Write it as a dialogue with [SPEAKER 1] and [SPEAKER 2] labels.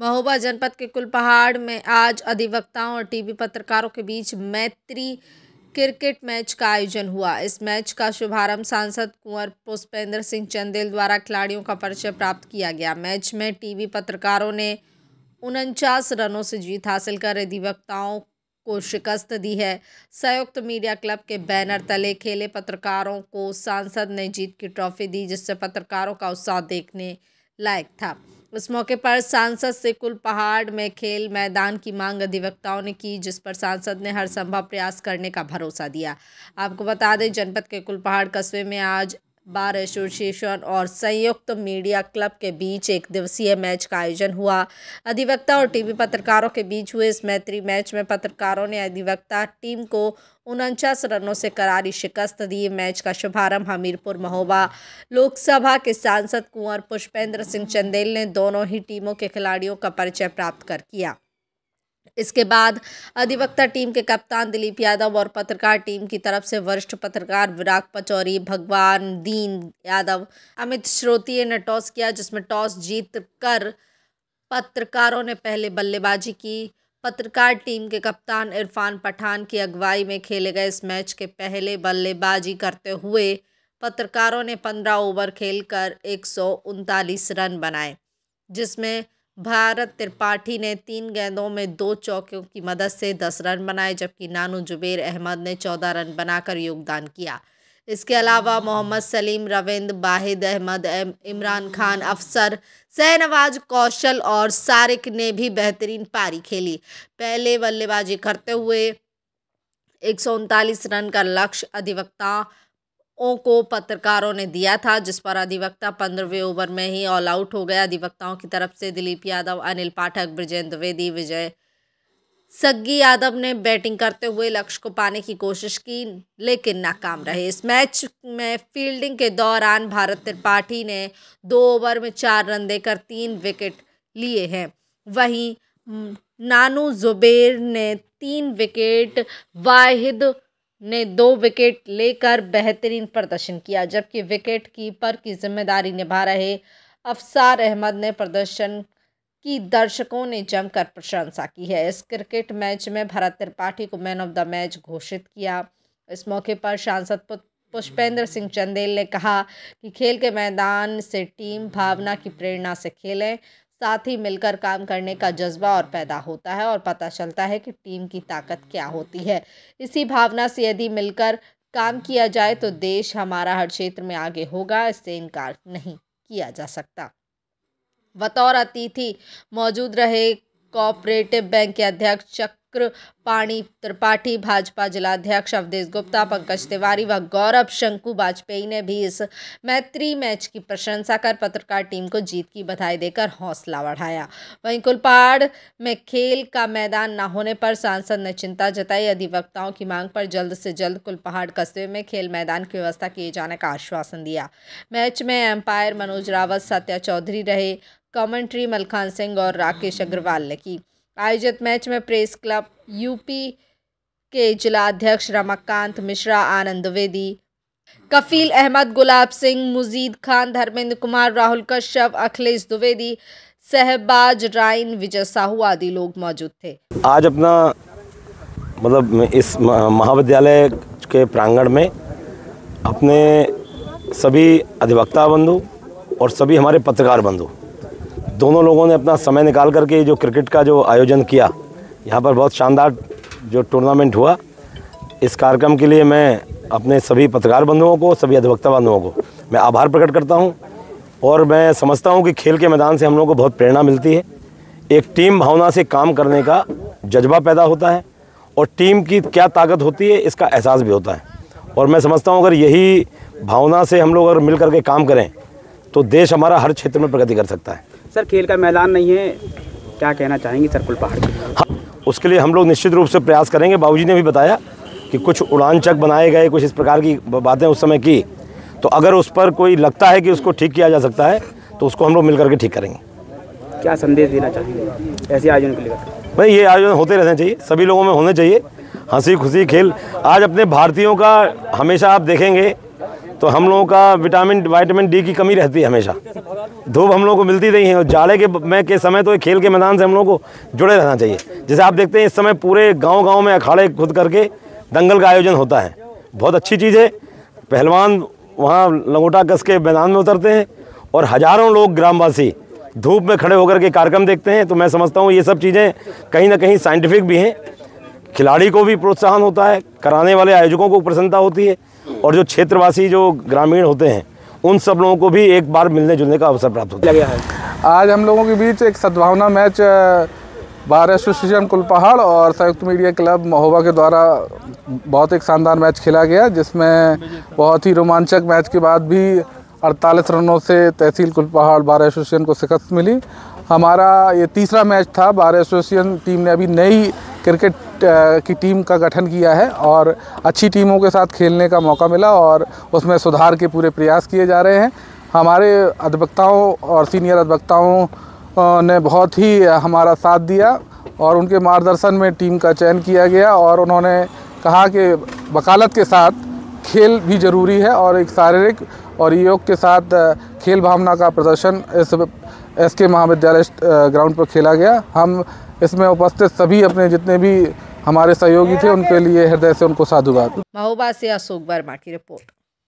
[SPEAKER 1] महोबा जनपद के कुलपहाड़ में आज अधिवक्ताओं और टीवी पत्रकारों के बीच मैत्री क्रिकेट मैच का आयोजन हुआ इस मैच का शुभारंभ सांसद कुंवर पुष्पेंद्र सिंह चंदेल द्वारा खिलाड़ियों का परिचय प्राप्त किया गया मैच में टीवी पत्रकारों ने उनचास रनों से जीत हासिल कर अधिवक्ताओं को शिकस्त दी है संयुक्त मीडिया क्लब के बैनर तले खेले पत्रकारों को सांसद ने जीत की ट्रॉफी दी जिससे पत्रकारों का उत्साह देखने लायक था इस मौके पर सांसद से कुल पहाड़ में खेल मैदान की मांग अधिवक्ताओं ने की जिस पर सांसद ने हर संभव प्रयास करने का भरोसा दिया आपको बता दें जनपद के कुल पहाड़ कस्बे में आज बार एसोसिएशन और संयुक्त मीडिया क्लब के बीच एक दिवसीय मैच का आयोजन हुआ अधिवक्ता और टीवी पत्रकारों के बीच हुए इस मैत्री मैच में पत्रकारों ने अधिवक्ता टीम को उनचास रनों से करारी शिकस्त दी मैच का शुभारंभ हमीरपुर महोबा लोकसभा के सांसद कुंवर पुष्पेंद्र सिंह चंदेल ने दोनों ही टीमों के खिलाड़ियों का परिचय प्राप्त कर किया इसके बाद अधिवक्ता टीम के कप्तान दिलीप यादव और पत्रकार टीम की तरफ से वरिष्ठ पत्रकार विराग पचौरी भगवान दीन यादव अमित श्रोतीय ने टॉस किया जिसमें टॉस जीत कर पत्रकारों ने पहले बल्लेबाजी की पत्रकार टीम के कप्तान इरफान पठान की अगुवाई में खेले गए इस मैच के पहले बल्लेबाजी करते हुए पत्रकारों ने पंद्रह ओवर खेलकर एक रन बनाए जिसमें भारत त्रिपाठी ने तीन गेंदों में दो चौकियों की मदद से दस रन बनाए जबकि नानू जुबेर अहमद ने चौदह रन बनाकर योगदान किया इसके अलावा मोहम्मद सलीम रविंद्र वाहिद अहमद इमरान खान अफसर शहनवाज कौशल और सारिक ने भी बेहतरीन पारी खेली पहले बल्लेबाजी करते हुए एक रन का लक्ष्य अधिवक्ता को पत्रकारों ने दिया था जिस पर अधिवक्ता पंद्रहवें ओवर में ही ऑल आउट हो गया अधिवक्ताओं की तरफ से दिलीप यादव अनिल पाठक ब्रजेंद्र द्विवेदी विजय सग्गी यादव ने बैटिंग करते हुए लक्ष्य को पाने की कोशिश की लेकिन नाकाम रहे इस मैच में फील्डिंग के दौरान भारत त्रिपाठी ने दो ओवर में चार रन देकर तीन विकेट लिए हैं वहीं नानू जुबेर ने तीन विकेट वाहिद ने दो विकेट लेकर बेहतरीन प्रदर्शन किया जबकि विकेट कीपर की जिम्मेदारी निभा रहे अफसार अहमद ने प्रदर्शन की दर्शकों ने जमकर प्रशंसा की है इस क्रिकेट मैच में भरत त्रिपाठी को मैन ऑफ द मैच घोषित किया इस मौके पर सांसद पुष्पेंद्र सिंह चंदेल ने कहा कि खेल के मैदान से टीम भावना की प्रेरणा से खेलें साथ ही मिलकर काम करने का जज्बा और पैदा होता है और पता चलता है कि टीम की ताकत क्या होती है इसी भावना से यदि मिलकर काम किया जाए तो देश हमारा हर क्षेत्र में आगे होगा इससे इनकार नहीं किया जा सकता बतौर अतिथि मौजूद रहे कोऑपरेटिव बैंक के अध्यक्ष चक शुक्र पाणी त्रिपाठी भाजपा जिलाध्यक्ष अवधेश गुप्ता पंकज तिवारी व गौरव शंकु वाजपेयी ने भी इस मैत्री मैच की प्रशंसा कर पत्रकार टीम को जीत की बधाई देकर हौसला बढ़ाया वहीं कुलपाड़ में खेल का मैदान न होने पर सांसद ने चिंता जताई अधिवक्ताओं की मांग पर जल्द से जल्द कुलपहाड़ कस्बे में खेल मैदान की व्यवस्था किए जाने का आश्वासन दिया मैच में एम्पायर मनोज रावत सत्या चौधरी रहे कमेंट्री मलखान सिंह और राकेश अग्रवाल ने की आयोजित मैच में प्रेस क्लब यूपी के जिलाध्यक्ष रमाकांत मिश्रा आनंद द्विवेदी कफील अहमद गुलाब सिंह मुजीद खान धर्मेंद्र कुमार राहुल कश्यप अखिलेश द्विवेदी सहबाज राइन विजय साहू आदि लोग मौजूद थे
[SPEAKER 2] आज अपना मतलब इस महाविद्यालय के प्रांगण में अपने सभी अधिवक्ता बंधु और सभी हमारे पत्रकार बंधु दोनों लोगों ने अपना समय निकाल करके जो क्रिकेट का जो आयोजन किया यहाँ पर बहुत शानदार जो टूर्नामेंट हुआ इस कार्यक्रम के लिए मैं अपने सभी पत्रकार बंधुओं को सभी अधिवक्ता बंधुओं को मैं आभार प्रकट करता हूँ और मैं समझता हूँ कि खेल के मैदान से हम लोगों को बहुत प्रेरणा मिलती है एक टीम भावना से काम करने का जज्बा पैदा होता है और टीम की क्या ताकत होती है इसका एहसास भी होता है और मैं समझता हूँ अगर यही भावना से हम लोग अगर मिल करके काम करें तो देश हमारा हर क्षेत्र में प्रगति कर सकता है
[SPEAKER 3] सर खेल का मैदान नहीं है क्या कहना चाहेंगे सर कुल पहाड़ हाँ,
[SPEAKER 2] उसके लिए हम लोग निश्चित रूप से प्रयास करेंगे बाबूजी ने भी बताया कि कुछ उड़ान चक बनाए गए कुछ इस प्रकार की बातें उस समय की तो अगर उस पर कोई लगता है कि उसको ठीक किया जा सकता है तो उसको हम लोग मिल करके ठीक करेंगे
[SPEAKER 3] क्या संदेश देना चाहेंगे ऐसे आयोजन के लिए
[SPEAKER 2] भाई ये आयोजन होते रहने चाहिए सभी लोगों में होने चाहिए हंसी खुशी खेल आज अपने भारतीयों का हमेशा आप देखेंगे तो हम लोगों का विटामिन वाइटामिन डी की कमी रहती है हमेशा धूप हम लोगों को मिलती नहीं है और जाड़े के में के समय तो खेल के मैदान से हम लोगों को जुड़े रहना चाहिए जैसे आप देखते हैं इस समय पूरे गांव गांव में अखाड़े खुद करके दंगल का आयोजन होता है बहुत अच्छी चीज़ है पहलवान वहाँ लंगोटा कस के मैदान में उतरते हैं और हज़ारों लोग ग्रामवासी धूप में खड़े होकर के कार्यक्रम देखते हैं तो मैं समझता हूँ ये सब चीज़ें कहीं ना कहीं साइंटिफिक भी हैं खिलाड़ी को भी प्रोत्साहन होता है कराने वाले आयोजकों को प्रसन्नता होती है और जो क्षेत्रवासी जो ग्रामीण होते हैं उन सब लोगों को भी एक बार मिलने जुलने का अवसर प्राप्त होता है
[SPEAKER 3] आज हम लोगों के बीच एक सद्भावना मैच बार एसोसिएशन कुलपहाड़ और संयुक्त मीडिया क्लब महोबा के द्वारा बहुत एक शानदार मैच खेला गया जिसमें बहुत ही रोमांचक मैच के बाद भी 48 रनों से तहसील कुलपहाड़ बार एसोसिएशन को शिकस्त मिली हमारा ये तीसरा मैच था बार एसोसिएशन टीम ने अभी नई क्रिकेट की टीम का गठन किया है और अच्छी टीमों के साथ खेलने का मौका मिला और उसमें सुधार के पूरे प्रयास किए जा रहे हैं हमारे अधिवक्ताओं और सीनियर अधिवक्ताओं ने बहुत ही हमारा साथ दिया और उनके मार्गदर्शन में टीम का चयन किया गया और उन्होंने कहा कि वकालत के साथ खेल भी ज़रूरी है और एक शारीरिक और योग के साथ खेल भावना का प्रदर्शन इस एस के महाविद्यालय ग्राउंड पर खेला गया हम इसमें उपस्थित सभी अपने जितने भी हमारे सहयोगी थे उनके लिए हृदय से उनको साधुवाद
[SPEAKER 1] महोबा से अशोक वर्मा की रिपोर्ट